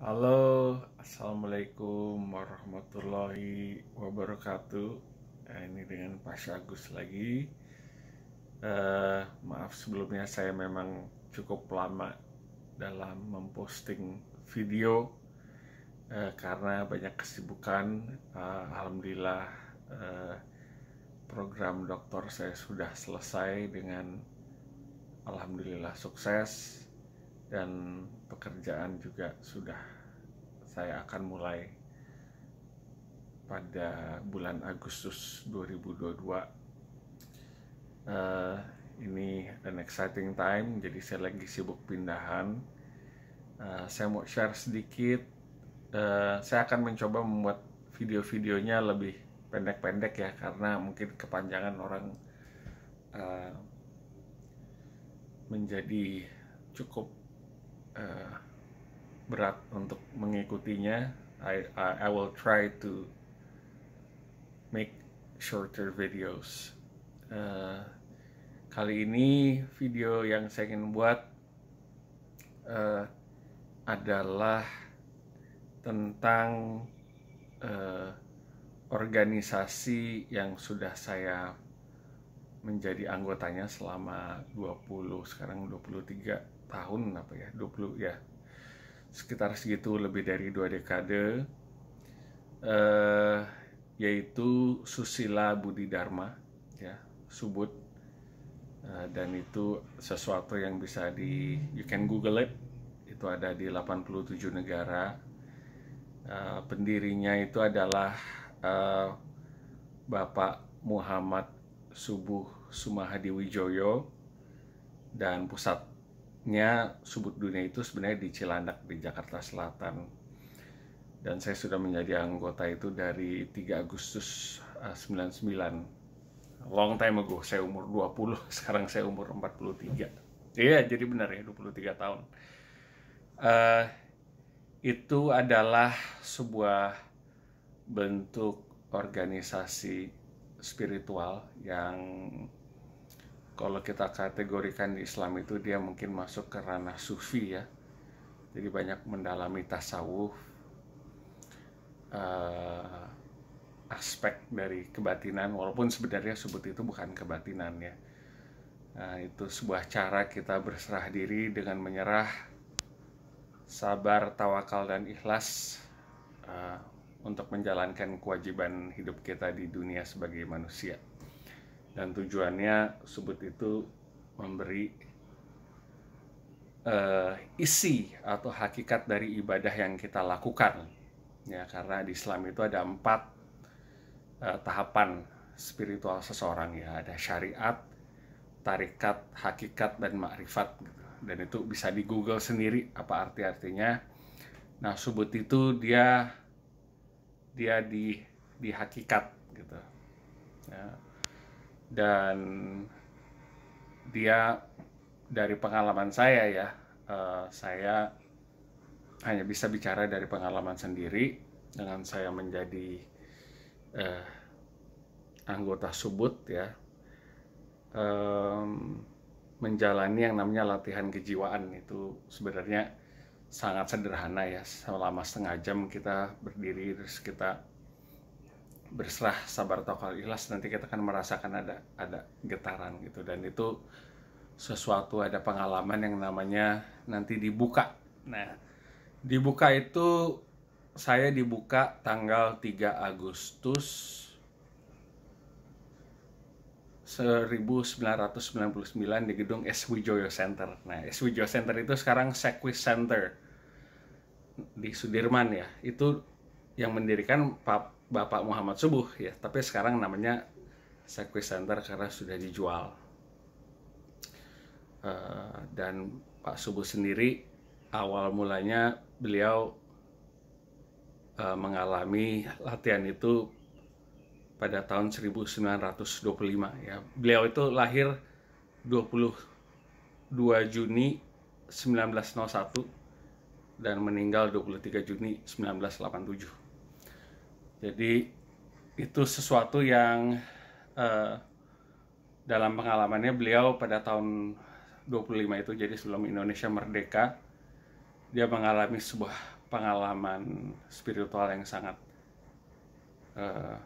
Halo, Assalamualaikum warahmatullahi wabarakatuh ya, Ini dengan Pak Syagus lagi uh, Maaf sebelumnya saya memang cukup lama dalam memposting video uh, Karena banyak kesibukan uh, Alhamdulillah uh, program dokter saya sudah selesai dengan Alhamdulillah sukses Dan pekerjaan juga sudah saya akan mulai pada bulan Agustus 2022 uh, eh, ini an exciting time jadi saya lagi sibuk pindahan uh, saya mau share sedikit uh, saya akan mencoba membuat video-videonya lebih pendek-pendek ya karena mungkin kepanjangan orang uh, menjadi cukup Eh, berat untuk mengikutinya. I, I I will try to make shorter videos. Uh, kali ini video yang saya ingin buat uh, adalah tentang uh, organisasi yang sudah saya menjadi anggotanya selama 20 sekarang 23 tahun apa ya 20 ya sekitar segitu lebih dari dua dekade eh, yaitu Susila Budi Dharma ya Subut eh, dan itu sesuatu yang bisa di you can google it itu ada di 87 negara eh, pendirinya itu adalah eh, Bapak Muhammad Subuh Sumahadi Wijoyo dan pusatnya Subut Dunia itu sebenarnya di Cilandak di Jakarta Selatan. Dan saya sudah menjadi anggota itu dari 3 Agustus 99. Eh, Long time ago, saya umur 20, sekarang saya umur 43. Iya, yeah, jadi benar ya 23 tahun. Uh, itu adalah sebuah bentuk organisasi spiritual yang kalau kita kategorikan di Islam itu dia mungkin masuk ke ranah sufi ya. Jadi banyak mendalami tasawuf, uh, aspek dari kebatinan, walaupun sebenarnya sebut itu bukan kebatinan ya. Nah, itu sebuah cara kita berserah diri dengan menyerah, sabar, tawakal, dan ikhlas. Uh, untuk menjalankan kewajiban hidup kita di dunia sebagai manusia. Dan tujuannya sebut itu memberi uh, isi atau hakikat dari ibadah yang kita lakukan. Ya, karena di Islam itu ada empat uh, tahapan spiritual seseorang ya, ada syariat, tarikat, hakikat dan makrifat gitu. Dan itu bisa di Google sendiri apa arti-artinya. Nah, subut itu dia dia di di hakikat gitu ya. dan dia dari pengalaman saya ya uh, saya hanya bisa bicara dari pengalaman sendiri dengan saya menjadi uh, anggota subut ya um, menjalani yang namanya latihan kejiwaan itu sebenarnya sangat sederhana ya selama setengah jam kita berdiri terus kita berserah sabar tokal ikhlas nanti kita akan merasakan ada ada getaran gitu dan itu sesuatu ada pengalaman yang namanya nanti dibuka nah dibuka itu saya dibuka tanggal 3 Agustus 1999 di gedung S. Wijoyo Center. Nah, S. Wijoyo Center itu sekarang Sequis Center di Sudirman ya. Itu yang mendirikan Bapak Muhammad Subuh ya, tapi sekarang namanya Sequis Center karena sudah dijual. Uh, dan Pak Subuh sendiri awal mulanya beliau uh, mengalami latihan itu pada tahun 1925 ya. Beliau itu lahir 22 Juni 1901 dan meninggal 23 Juni 1987. Jadi itu sesuatu yang eh, dalam pengalamannya beliau pada tahun 25 itu jadi sebelum Indonesia merdeka dia mengalami sebuah pengalaman spiritual yang sangat eh,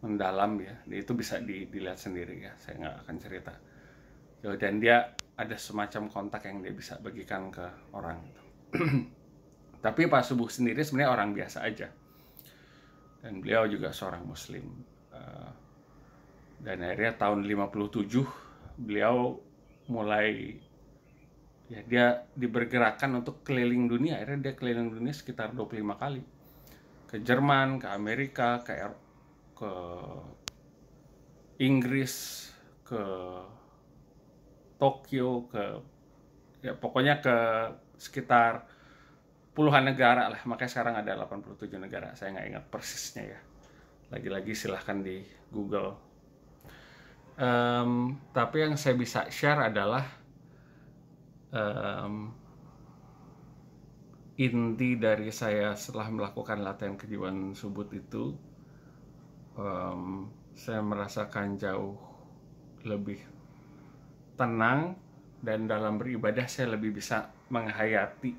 mendalam ya itu bisa di, dilihat sendiri ya saya nggak akan cerita dan dia ada semacam kontak yang dia bisa bagikan ke orang tapi Pak Subuh sendiri sebenarnya orang biasa aja dan beliau juga seorang muslim eh, dan akhirnya tahun 57 beliau mulai ya dia dibergerakan untuk keliling dunia akhirnya dia keliling dunia sekitar 25 kali ke Jerman, ke Amerika, ke ke Inggris, ke Tokyo, ke ya pokoknya ke sekitar puluhan negara lah. Makanya sekarang ada 87 negara. Saya nggak ingat persisnya ya. Lagi-lagi silahkan di Google. Um, tapi yang saya bisa share adalah um, inti dari saya setelah melakukan latihan kejiwaan subut itu um, saya merasakan jauh lebih tenang dan dalam beribadah saya lebih bisa menghayati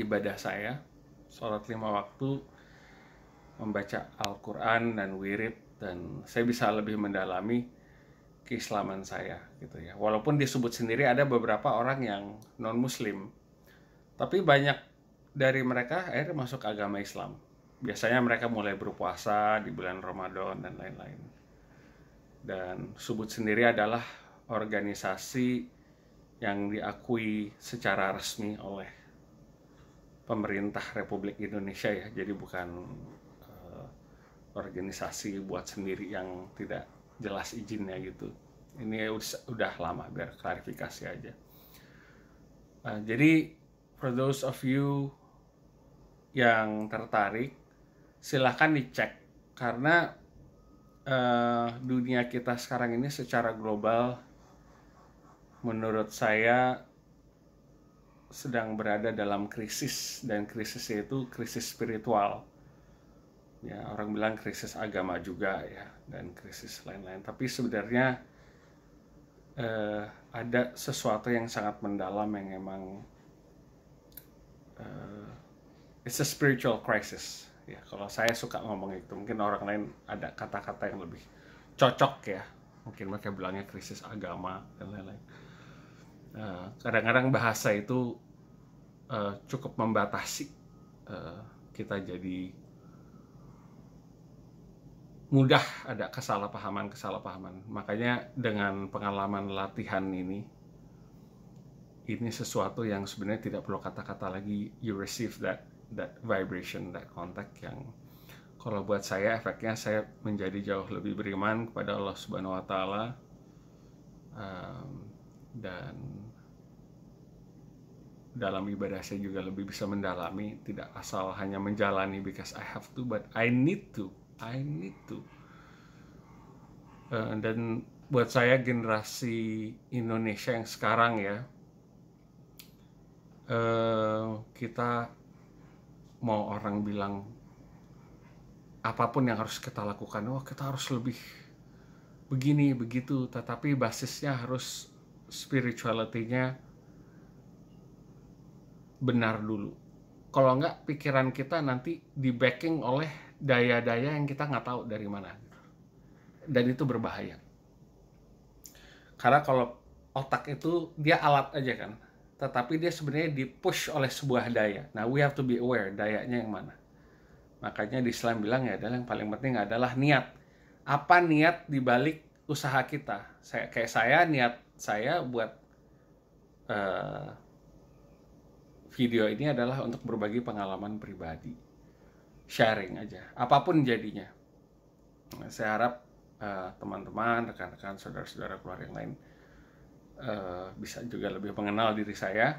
ibadah saya sholat lima waktu membaca Al-Quran dan wirid dan saya bisa lebih mendalami keislaman saya gitu ya walaupun disebut sendiri ada beberapa orang yang non muslim tapi banyak dari mereka akhirnya masuk agama Islam biasanya mereka mulai berpuasa di bulan Ramadan dan lain-lain. Dan Subut sendiri adalah organisasi yang diakui secara resmi oleh pemerintah Republik Indonesia ya. Jadi bukan uh, organisasi buat sendiri yang tidak jelas izinnya gitu. Ini udah lama biar klarifikasi aja. Uh, jadi for those of you yang tertarik silahkan dicek karena uh, dunia kita sekarang ini secara global menurut saya sedang berada dalam krisis dan krisis itu krisis spiritual ya orang bilang krisis agama juga ya dan krisis lain-lain tapi sebenarnya uh, ada sesuatu yang sangat mendalam yang emang uh, it's a spiritual crisis ya kalau saya suka ngomong itu mungkin orang lain ada kata-kata yang lebih cocok ya mungkin mereka bilangnya krisis agama dan lain-lain kadang eh, kadang-kadang bahasa itu uh, cukup membatasi uh, kita jadi mudah ada kesalahpahaman-kesalahpahaman makanya dengan pengalaman latihan ini ini sesuatu yang sebenarnya tidak perlu kata-kata lagi you receive that that vibration that contact yang kalau buat saya efeknya saya menjadi jauh lebih beriman kepada Allah Subhanahu Wa Taala um, dan dalam ibadah saya juga lebih bisa mendalami tidak asal hanya menjalani because I have to but I need to I need to uh, dan buat saya generasi Indonesia yang sekarang ya uh, kita mau orang bilang apapun yang harus kita lakukan, oh kita harus lebih begini begitu, tetapi basisnya harus spirituality-nya benar dulu. Kalau enggak pikiran kita nanti di backing oleh daya-daya yang kita nggak tahu dari mana. Dan itu berbahaya. Karena kalau otak itu dia alat aja kan, tetapi dia sebenarnya dipush oleh sebuah daya. Nah, we have to be aware dayanya yang mana. Makanya di Islam bilang ya adalah yang paling penting adalah niat. Apa niat di balik usaha kita? Saya, kayak saya niat saya buat uh, video ini adalah untuk berbagi pengalaman pribadi, sharing aja, apapun jadinya. Nah, saya harap eh, teman-teman, uh, rekan-rekan, saudara-saudara keluarga yang lain Eh, bisa juga lebih mengenal diri saya.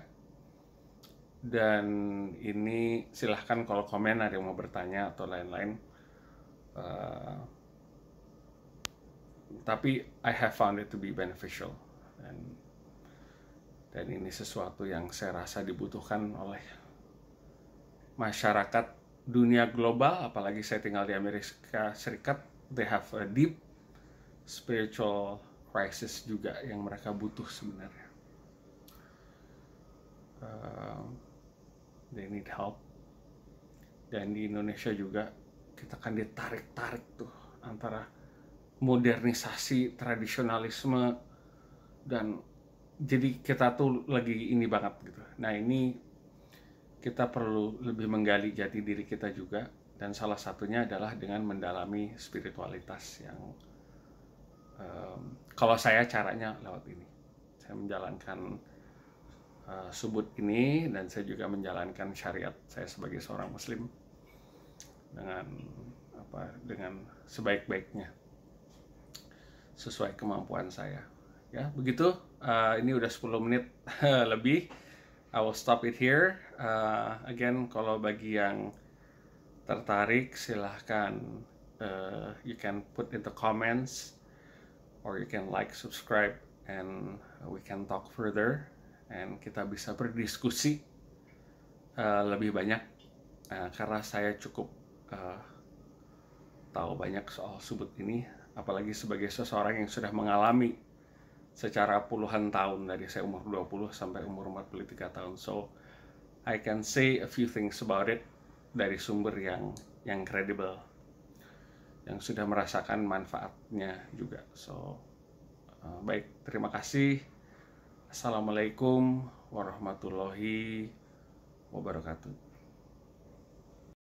Dan ini silahkan kalau komen ada yang mau bertanya atau lain-lain. Uh, tapi I have found it to be beneficial. Dan, dan ini sesuatu yang saya rasa dibutuhkan oleh masyarakat dunia global, apalagi saya tinggal di Amerika Serikat, they have a deep spiritual crisis juga yang mereka butuh sebenarnya. Uh, they need help. Dan di Indonesia juga kita kan ditarik-tarik tuh antara modernisasi tradisionalisme dan jadi kita tuh lagi ini banget gitu. Nah ini kita perlu lebih menggali jati diri kita juga dan salah satunya adalah dengan mendalami spiritualitas yang um, kalau saya caranya lewat ini saya menjalankan uh, subut ini dan saya juga menjalankan syariat saya sebagai seorang muslim dengan apa dengan sebaik-baiknya sesuai kemampuan saya ya begitu uh, ini udah 10 menit lebih I will stop it here uh, again kalau bagi yang tertarik silahkan uh, you can put in the comments or you can like, subscribe, and we can talk further. And kita bisa berdiskusi uh, lebih banyak uh, karena saya cukup uh, tahu banyak soal subut ini, apalagi sebagai seseorang yang sudah mengalami secara puluhan tahun dari saya umur 20 sampai umur 43 tahun. So I can say a few things about it dari sumber yang yang credible yang sudah merasakan manfaatnya juga. So, uh, baik, terima kasih. Assalamualaikum warahmatullahi wabarakatuh.